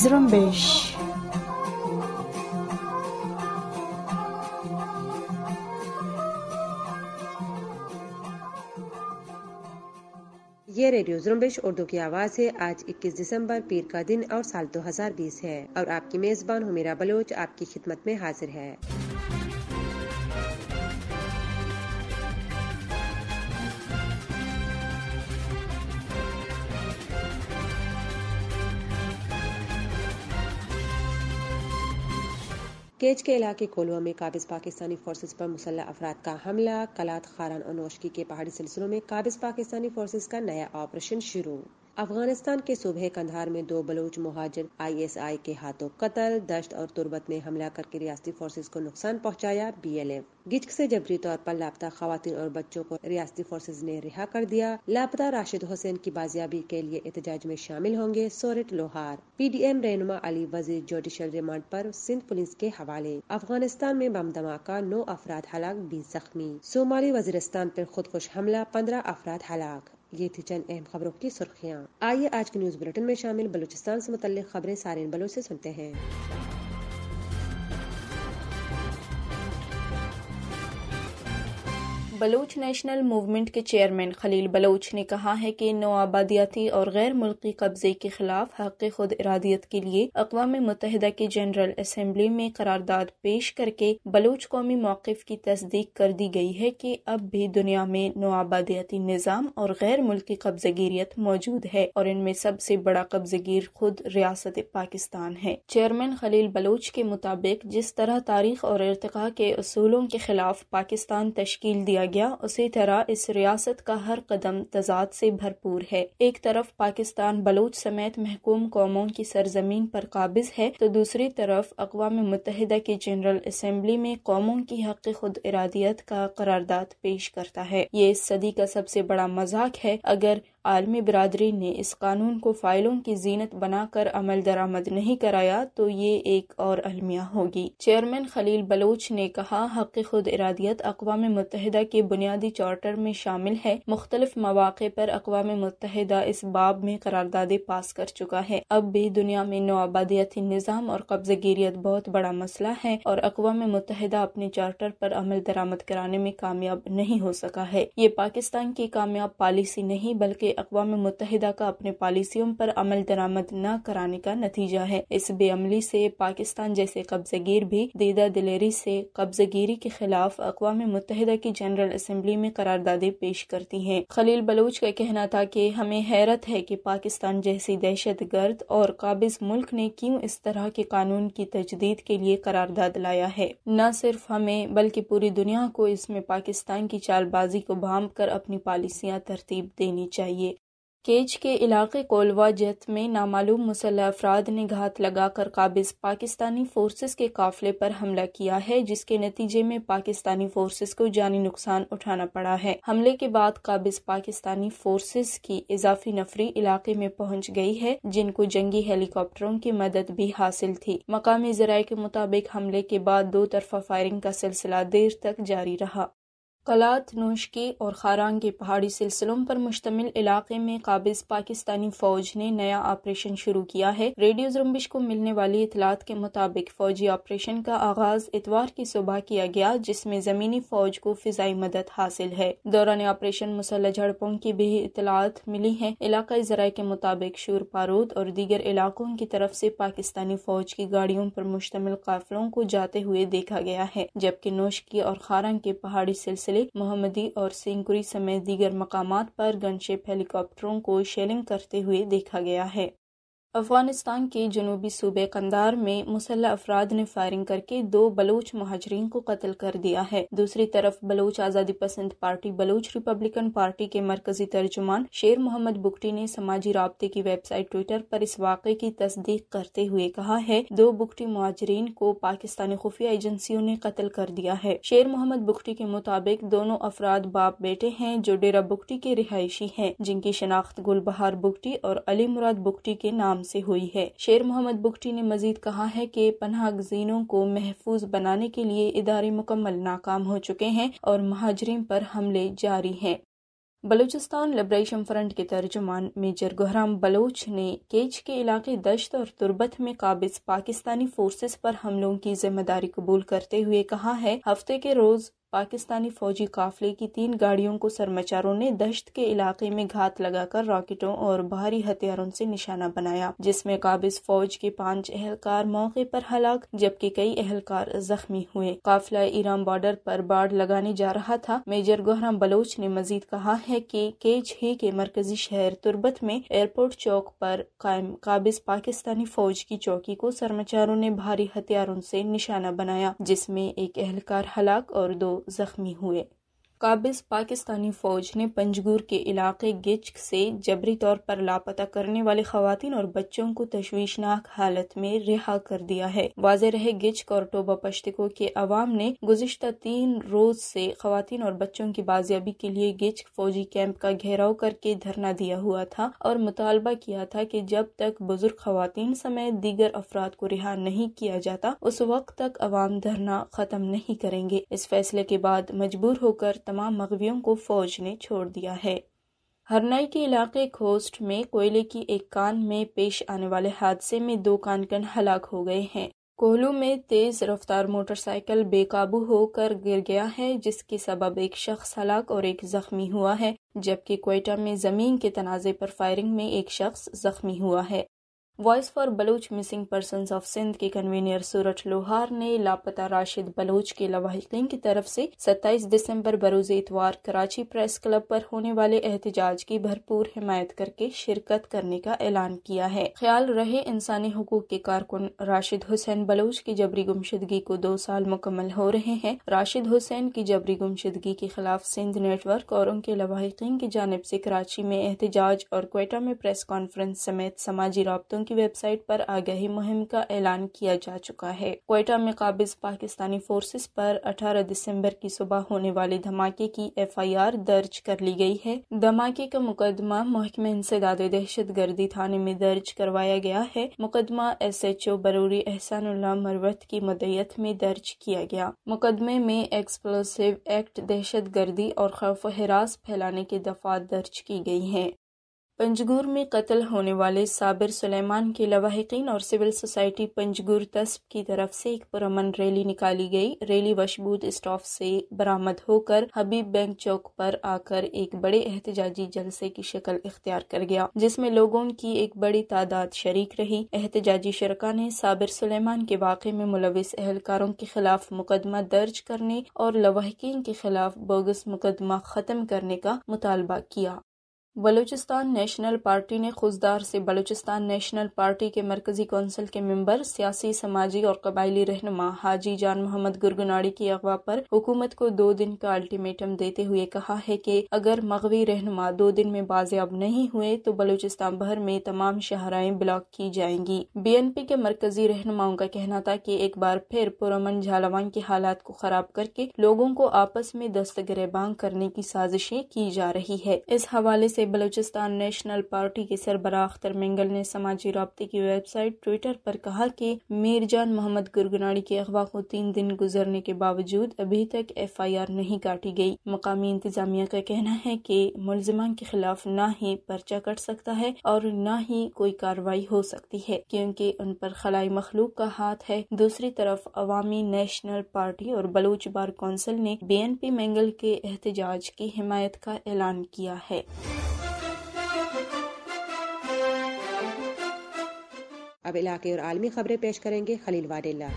Zrumbish. ये radio जुम्बेश Urdu की आवाज़ है आज 21 दिसंबर पीर का दिन और साल 2020 है और आपकी मेज़बान हमीरा बलोच आपकी खिदमत में हाजिर है केच के इलाके कोलवा में काबिज पाकिस्तानी फोर्सेज पर मुसल्ह अफराद का हमला कलात खारान और नौशकी के पहाड़ी सिलसिलों में काबिज पाकिस्तानी फोर्सेज का नया ऑपरेशन शुरू अफगानिस्तान के सुबह कंधार में दो बलूच मुहाजिर आईएसआई के हाथों कत्ल दश्त और तुर्बत में हमला करके रियाती फोर्सेज को नुकसान पहुंचाया बीएलएफ गिचक से जबरी तौर पर लापता खातन और बच्चों को रियाती फोर्सेज ने रिहा कर दिया लापता राशिद हुसैन की बाजियाबी के लिए एहतजाज में शामिल होंगे सोरेट लोहार पी डी एम रहनुमा अली वजीर जुडिशल रिमांड पर सिंध पुलिस के हवाले अफगानिस्तान में बम धमाका नौ अफराद हलाक बीस जख्मी सोमाली वजीरिस्तान पर खुदकुश हमला पंद्रह अफराद हलाक ये थी चंद अहम खबरों की सुर्खियाँ आइए आज के न्यूज बुलेटिन में शामिल बलूचिस्तान से मुतल खबरें सारे बलों ऐसी सुनते हैं बलोच नेशनल मूवमेंट के चेयरमैन खलील बलोच ने कहा है कि नोआबादियाती और गैर मुल्की कब्जे के खिलाफ हक खुद इरादियत के लिए अकवा मुतहदा की जनरल असम्बली में करारदाद पेश करके बलोच कौमी मौकफ की तस्दीक कर दी गई है कि अब भी दुनिया में नोआबादियाती निज़ाम और गैर मुल्की कब्जगीरियत मौजूद है और इनमें सबसे बड़ा कब्जगीर खुद रियासत पाकिस्तान है चेयरमैन खलील बलोच के मुताबिक जिस तरह तारीख और इरतका के असूलों के खिलाफ पाकिस्तान तश्ल दिया गया उसी तरह इस रियासत का हर कदम तजाद से भरपूर है एक तरफ पाकिस्तान बलोच समेत महकूम कौमों की सरजमीन पर काबिज है तो दूसरी तरफ अकवा मुतहदा की जनरल असम्बली में कौमों की हक खुद इरादियत का करारदाद पेश करता है ये इस सदी का सबसे बड़ा मजाक है अगर आलमी बरदरी ने इस कानून को फाइलों की जीनत बनाकर अमल दरामद नहीं कराया तो ये एक और अलमिया होगी चेयरमैन खलील बलोच ने कहा हक खुद इरादियत अकवा मुतहदा के बुनियादी चार्टर में शामिल है मुख्तलिफ मौाक़े पर अकवा मुतहदा इस बाब में करारदादे पास कर चुका है अब भी दुनिया में आबादियाती निज़ाम और कब्जगीरियत बहुत बड़ा मसला है और अकवा मुतहदा अपने चार्टर पर अमल दरामद कराने में कामयाब नहीं हो सका है ये पाकिस्तान की कामयाब पॉलिसी नहीं बल्कि अकवा मुतहदा का अपने पॉलिसियों पर अमल दरामद न कराने का नतीजा है इस बेअमली से पाकिस्तान जैसे कब्जगीर भी दीदा दिलेरी से कब्जगीरी के खिलाफ अकवा मुतहदा की जनरल असम्बली में करारदादे पेश करती है खलील बलोच का कहना था की हमें हैरत है की पाकिस्तान जैसी दहशत गर्द और काबिज मुल्क ने क्यूँ इस तरह के कानून की तजदीद के लिए करारदाद लाया है न सिर्फ हमें बल्कि पूरी दुनिया को इसमें पाकिस्तान की चालबाजी को भाम कर अपनी पॉलिसियाँ तरतीब देनी चाहिए केच के इलाके कोलवा जैत में नामालूम मुसल्ह अफराद ने घात लगाकर काबिज पाकिस्तानी फोर्सेस के काफिले पर हमला किया है जिसके नतीजे में पाकिस्तानी फोर्सेस को जानी नुकसान उठाना पड़ा है हमले के बाद काबिज पाकिस्तानी फोर्सेस की इजाफी नफरी इलाके में पहुंच गई है जिनको जंगी हेलीकॉप्टरों की मदद भी हासिल थी मकामी जराये के मुताबिक हमले के बाद दो तरफा फायरिंग का सिलसिला देर तक जारी रहा कलात नौशकी और खारांग के पहाड़ी सिलसिलों पर मुश्तमिल इलाके में काबिज पाकिस्तानी फौज ने नया ऑपरेशन शुरू किया है रेडियो जुम्बिश को मिलने वाली इतलात के मुताबिक फौजी ऑपरेशन का आगाज इतवार की सुबह किया गया जिसमे जमीनी फौज को फिजाई मदद हासिल है दौरान ऑपरेशन मुसल झड़पों की भी इतलात मिली है इलाकाई जराये के मुताबिक शूर पारूद और दीगर इलाकों की तरफ ऐसी पाकिस्तानी फौज की गाड़ियों आरोप मुश्तमिल काफिलों को जाते हुए देखा गया है जबकि नौशकी और खारांग के पहाड़ी सिलसिले सिलसिले मोहम्मदी और सिंकुरी समेत दीगर मकाम पर गनशेप हेलीकॉप्टरों को शेलिंग करते हुए देखा गया है अफगानिस्तान के जनूबी सूबे कंदार में मुसल्ह अफराद ने फायरिंग करके दो बलोच महाजरीन को कत्ल कर दिया है दूसरी तरफ बलोच आज़ादी पसंद पार्टी बलोच रिपब्लिकन पार्टी के मरकजी तर्जुमान शेर मोहम्मद बुगटी ने समाजी रबते की वेबसाइट ट्विटर पर इस वाक़े की तस्दीक करते हुए कहा है दो बुकटी महाजरीन को पाकिस्तानी खुफिया एजेंसियों ने कत्ल कर दिया है शेर मोहम्मद बुगटी के मुताबिक दोनों अफराद बाप बेटे हैं जो डेरा बुगटी के रिहायशी है जिनकी शनाख्त गुलबहार बुगटी और अली मुराद बुगटी के नाम से हुई है शेर मोहम्मद बुगटी ने मजीद कहा है कि पन्ना गजीनों को महफूज बनाने के लिए इदारे मुकम्मल नाकाम हो चुके हैं और महाजरीन पर हमले जारी हैं बलूचिस्तान लिब्रेशन फ्रंट के तर्जुमान मेजर गोहराम बलोच ने केच के इलाके दश्त और तुर्बत में काबिज पाकिस्तानी फोर्सेस पर हमलों की जिम्मेदारी कबूल करते हुए कहा है हफ्ते के रोज पाकिस्तानी फौजी काफिले की तीन गाड़ियों को सरमाचारों ने दहशत के इलाके में घात लगाकर रॉकेटों और भारी हथियारों से निशाना बनाया जिसमें काबिज फौज के पांच एहलकार मौके पर हलाक जबकि कई एहलकार जख्मी हुए काफिला ईरान बॉर्डर पर बाढ़ लगाने जा रहा था मेजर गोहराम बलोच ने मजीद कहा है की के ही के मरकजी शहर तुर्बत में एयरपोर्ट चौक पर कायम काबिज पाकिस्तानी फौज की चौकी को सरमाचारों ने भारी हथियारों से निशाना बनाया जिसमें एक एहलकार हलाक और दो जख्मी हुए काबिज पाकिस्तानी फौज ने पंजगूर के इलाके गिच से जबरी तौर पर लापता करने वाले खातन और बच्चों को तशवीशनाक हालत में रिहा कर दिया है वाज रहे गिच और टोबा पश्तिको के अवाम ने गुजशत तीन रोज से खातन और बच्चों की बाजियाबी के लिए गिच फौजी कैंप का घेराव करके धरना दिया हुआ था और मुतालबा किया था की कि जब तक बुजुर्ग खातन समेत दीगर अफराद को रिहा नहीं किया जाता उस वक्त तक अवाम धरना खत्म नहीं करेंगे इस फैसले के बाद मजबूर होकर तमाम मगवियों को फौज ने छोड़ दिया है हरनाई के इलाके खोस्ट में कोयले की एक कान में पेश आने वाले हादसे में दो कानकन हलाक हो गए हैं कोहलू में तेज रफ्तार मोटरसाइकिल बेकाबू होकर गिर गया है जिसके सबब एक शख्स हलाक और एक जख्मी हुआ है जबकि कोयटा में जमीन के तनाजे पर फायरिंग में एक शख्स जख्मी हुआ है voice for Baloch missing person of Sindh के कन्वीनियर सूरज लोहार ने लापता राशिद बलूच के लवाहिकीन की तरफ से 27 दिसंबर बरोज इतवार कराची प्रेस क्लब पर होने वाले एहतजाज की भरपूर हिमायत करके शिरकत करने का ऐलान किया है ख्याल रहे इंसानी हकूक के कारकुन राशिद हुसैन बलूच की जबरी गुमशुदगी को दो साल मुकम्मल हो रहे हैं राशिद हुसैन की जबरी गुमशुदगी के खिलाफ सिंध नेटवर्क और उनके लवाहिकीन की जानब ऐसी कराची में एहतजाज और क्वेटा में प्रेस कॉन्फ्रेंस समेत समाजी रबतों संघ की वेबसाइट पर आगाही मुहिम का ऐलान किया जा चुका है कोयटा में काबिज पाकिस्तानी फोर्सेस पर 18 दिसंबर की सुबह होने वाले धमाके की एफआईआर दर्ज कर ली गई है धमाके का मुकदमा महकमे इंसदाद दहशत गर्दी थाने में दर्ज करवाया गया है मुकदमा S H O Baruri Ehsanullah Marwat की मदयत में दर्ज किया गया मुकदमे में एक्सप्लोसिव एक्ट दहशत गर्दी और खौफ हरास फैलाने की दफा दर्ज की गई है पंजगुर में कत्ल होने वाले साबिर सुलेमान के लवाहकिन और सिविल सोसाइटी पंजगुर तस्ब की तरफ से एक पुरमन रैली निकाली गई रैली वशबूद स्टॉफ से बरामद होकर हबीब बैंक चौक पर आकर एक बड़े एहतजाजी जलसे की शक्ल इख्तियार कर गया जिसमें लोगों की एक बड़ी तादाद शरीक रही एहतजाजी शरका ने साबिर सुलेमान के वाक़े में मुलविस एहलकारों के खिलाफ मुकदमा दर्ज करने और लवाहकिन के खिलाफ बोगस मुकदमा खत्म करने का मुतालबा किया बलूचिस्तान नेशनल पार्टी ने खुजदार से बलूचिस्तान नेशनल पार्टी के मरकजी कौंसिल के मेंबर सियासी समाजी और कबायली रहनुमा हाजी जान मोहम्मद गुरगुनाड़ी की अगवा पर हुकूमत को दो दिन का अल्टीमेटम देते हुए कहा है कि अगर मगवी रहनुमा दो दिन में बाजियाब नहीं हुए तो बलूचिस्तान भर में तमाम शहराएं ब्लॉक की जाएंगी बी एन पी के मरकजी रहनुमाओं का कहना था की एक बार फिर पुरमन झालावान के हालात को खराब करके लोगों को आपस में बांग करने की साजिशें की जा रही है इस हवाले ऐसी से बलूचिस्तान नेशनल पार्टी के सरबरा अख्तर मेंगल ने समाजी रबते की वेबसाइट ट्विटर पर कहा कि मीरजान मोहम्मद गुरगुनाड़ी के अगवा को तीन दिन गुजरने के बावजूद अभी तक एफ आई आर नहीं काटी गई मकामी इंतजामिया का कहना है कि मुलजमान के खिलाफ न ही पर्चा कट सकता है और न ही कोई कार्रवाई हो सकती है क्योंकि उन पर खलाई मखलूक का हाथ है दूसरी तरफ अवामी नेशनल पार्टी और बलूच बार कौंसिल ने बी एन पी मेंगल के एहतजाज की हिमायत का ऐलान किया है अब इलाके और आलमी खबरें पेश करेंगे खलील वाडेला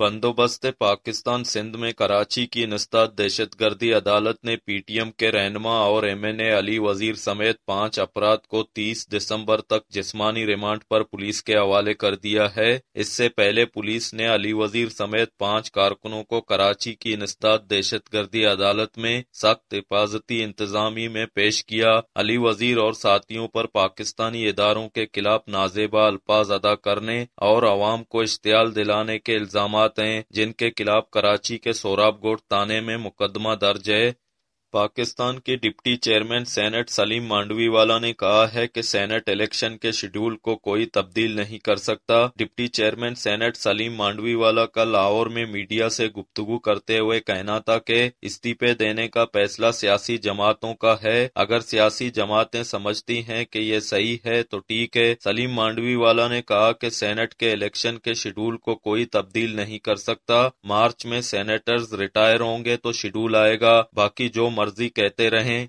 बंदोबस्त पाकिस्तान सिंध में कराची की दहशत दहशतगर्दी अदालत ने पीटीएम के रहनमा और एमएनए अली वजीर समेत पांच अपराध को 30 दिसंबर तक जिस्मानी रिमांड पर पुलिस के हवाले कर दिया है इससे पहले पुलिस ने अली वजीर समेत पांच कारकुनों को कराची की दहशत दहशतगर्दी अदालत में सख्त हिफाजती इंतजामी में पेश किया अली वजीर और साथियों पर पाकिस्तानी इदारों के खिलाफ नाजेबा अल्फाज अदा करने और आवाम को इश्तियाल दिलाने के इल्जाम वाक़ात हैं जिनके खिलाफ कराची के सोराबगोट थाने में मुकदमा दर्ज है पाकिस्तान के deputy chairman senate Saleem Mandviwala ने कहा है कि सेनेट इलेक्शन के शेड्यूल को कोई तब्दील नहीं कर सकता deputy chairman senate Saleem Mandviwala का लाहौर में मीडिया से गुप्तगु करते हुए कहना था कि इस्तीफे देने का फैसला सियासी जमातों का है अगर सियासी जमातें समझती है की ये सही है तो ठीक है सलीम मांडवी वाला ने कहा की सेनेट के इलेक्शन के शेड्यूल को कोई तब्दील नहीं कर सकता मार्च में सेनेटर्स रिटायर होंगे तो शेड्यूल आएगा बाकी जो मर्जी कहते रहें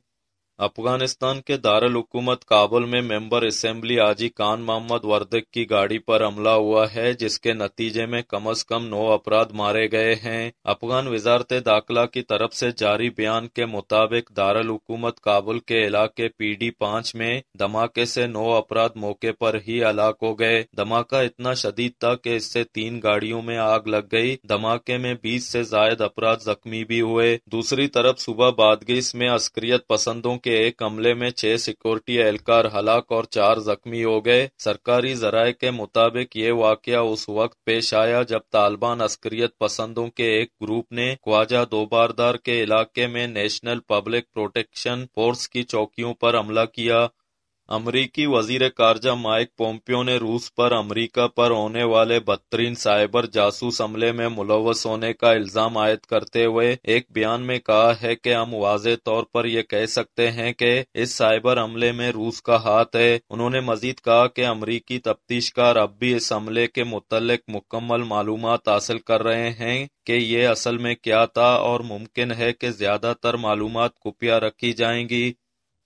अफगानिस्तान के हुकूमत काबुल में मेंबर असेंबली आजी कान मोहम्मद वर्दक की गाड़ी पर हमला हुआ है जिसके नतीजे में कम अज कम नौ अपराध मारे गए हैं अफगान वजारत दाखिला की तरफ से जारी बयान के मुताबिक हुकूमत काबुल के इलाके पीडी पाँच में धमाके से नौ अपराध मौके पर ही हलाक हो गए धमाका इतना शदीद था कि इससे तीन गाड़ियों में आग लग गई धमाके में बीस से जायद अपराध जख्मी भी हुए दूसरी तरफ सुबह बादगिस में अस्क्रियत पसंदों के के एक हमले में छह सिक्योरिटी एहलकार हलाक और चार जख्मी हो गए सरकारी जराये के मुताबिक ये वाक़ उस वक्त पेश आया जब तालिबान अस्करियत पसंदों के एक ग्रुप ने ख्वाजा दोबारदार के इलाके में नेशनल पब्लिक प्रोटेक्शन फोर्स की चौकियों पर हमला किया अमरीकी वजीर खारजा माइक पोम्पियो ने रूस पर अमरीका पर होने वाले बदतरीन साइबर जासूस हमले में मुलवस होने का इल्जाम आयद करते हुए एक बयान में कहा है कि हम वाजे तौर पर यह कह सकते हैं कि इस साइबर हमले में रूस का हाथ है उन्होंने मजीद कहा कि अमरीकी तफ्तीशकार अब भी इस हमले के मुतलक मुकम्मल मालूम हासिल कर रहे हैं कि ये असल में क्या था और मुमकिन है कि ज्यादातर मालूम खुफिया रखी जाएंगी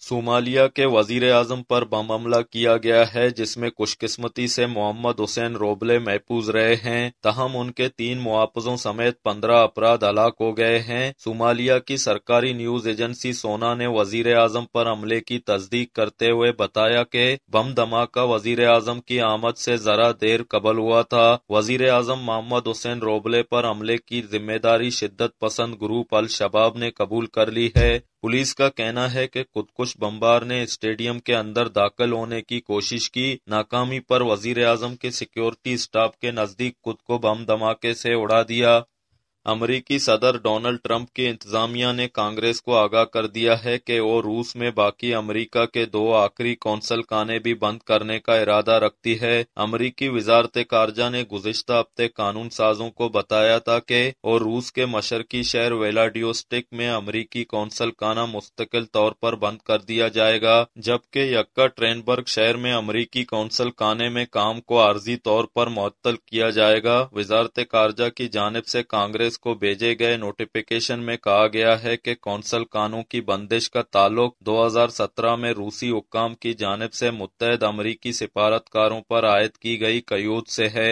सोमालिया के वजीर आजम पर बम हमला किया गया है जिसमें खुशकिस्मती से मोहम्मद हुसैन रोबले महफूज रहे हैं तहम उनके तीन मुआवजों समेत पंद्रह अपराध हलाक हो गए हैं सोमालिया की सरकारी न्यूज एजेंसी सोना ने वजीर आजम पर हमले की तस्दीक करते हुए बताया कि बम धमाका वजीर आजम की आमद से जरा देर कबल हुआ था वजीर आजम मोहम्मद हुसैन रोबले पर हमले की जिम्मेदारी शिद्दत पसंद ग्रुप अल शबाब ने कबूल कर ली है पुलिस का कहना है कि खुदकुश बम्बार ने स्टेडियम के अंदर दाखिल होने की कोशिश की नाकामी पर वजीर आजम के सिक्योरिटी स्टाफ के नजदीक खुद को बम धमाके से उड़ा दिया अमरीकी सदर डोनाल्ड ट्रंप की इंतजामिया ने कांग्रेस को आगाह कर दिया है कि वो रूस में बाकी अमरीका के दो आखिरी कौंसल खाने भी बंद करने का इरादा रखती है अमरीकी वजारत खारजा ने गुजशत हफ्ते कानून साजों को बताया था कि वो रूस के मशरकी शहर वेलाडियोस्टिक में अमरीकी कौंसल खाना मुस्तकिल तौर पर बंद कर दिया जाएगा जबकि यक्का ट्रेनबर्ग शहर में अमरीकी कौंसल खाने में काम को आर्जी तौर पर मअतल किया जाएगा वजारत खारजा की जानब से कांग्रेस कांग्रेस को भेजे गए नोटिफिकेशन में कहा गया है कि कौंसल कानून की बंदिश का ताल्लुक 2017 में रूसी हुकाम की जानब से मुतहद अमरीकी सिफारतकारों पर आयद की गई कयूद से है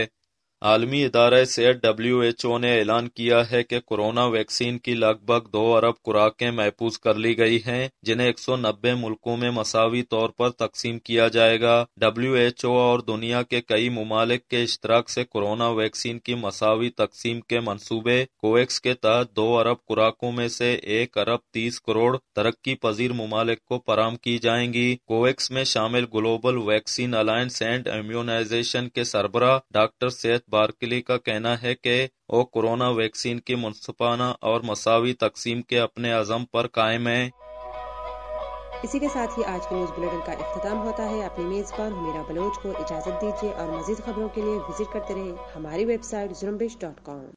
आलमी इदारे से डब्ल्यू एच ओ ने ऐलान किया है कि कोरोना वैक्सीन की लगभग दो अरब खुराकें महफूज कर ली गई है जिन्हें एक सौ नब्बे मुल्कों में मसावी तौर पर तकसीम किया जाएगा डब्ल्यू एच ओ और दुनिया के कई ममालिक के इश्तराक से कोरोना वैक्सीन की मसावी तकसीम के मनसूबे कोवैक्स के तहत दो अरब खुराकों में से एक अरब तीस करोड़ तरक्की पजीर ममालिक को फराम की जाएंगी कोवैक्स में शामिल global vaccine alliance and immunization के सरबरा डॉक्टर सेहत बार्कली का कहना है कि वो कोरोना वैक्सीन की मुनसफाना और मसावी तकसीम के अपने अजम पर कायम है इसी के साथ ही आज के न्यूज बुलेटिन का अख्ताम होता है अपनी मेजबान हमीरा बलोच को इजाजत दीजिए और मजीद खबरों के लिए विजिट करते रहे हमारी वेबसाइट जुम्बिश डॉट कॉम